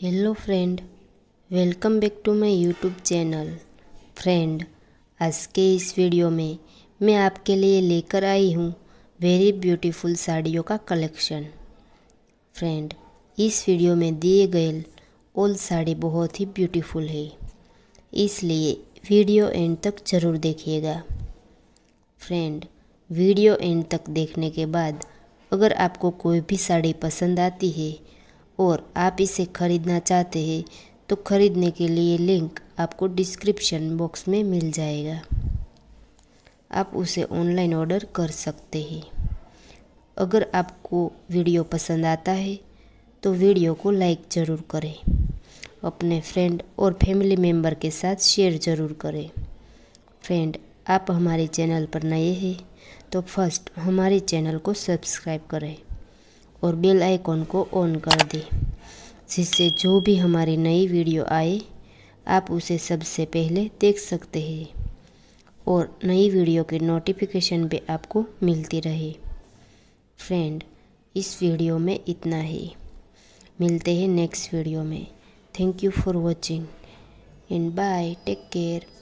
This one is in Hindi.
hello friend welcome back to my YouTube channel friend आज के इस वीडियो में मैं आपके लिए लेकर आई हूँ वेरी ब्यूटीफुल साड़ियों का कलेक्शन फ्रेंड इस वीडियो में दिए गए ओल साड़ी बहुत ही ब्यूटीफुल है इसलिए वीडियो एंड तक ज़रूर देखिएगा फ्रेंड वीडियो एंड तक देखने के बाद अगर आपको कोई भी साड़ी पसंद आती है और आप इसे खरीदना चाहते हैं तो खरीदने के लिए लिंक आपको डिस्क्रिप्शन बॉक्स में मिल जाएगा आप उसे ऑनलाइन ऑर्डर कर सकते हैं अगर आपको वीडियो पसंद आता है तो वीडियो को लाइक ज़रूर करें अपने फ्रेंड और फैमिली मेम्बर के साथ शेयर ज़रूर करें फ्रेंड आप हमारे चैनल पर नए हैं तो फर्स्ट हमारे चैनल को सब्सक्राइब करें और बेल आइकॉन को ऑन कर दें जिससे जो भी हमारी नई वीडियो आए आप उसे सबसे पहले देख सकते हैं और नई वीडियो के नोटिफिकेशन भी आपको मिलती रहे फ्रेंड इस वीडियो में इतना ही मिलते हैं नेक्स्ट वीडियो में thank you for watching and bye take care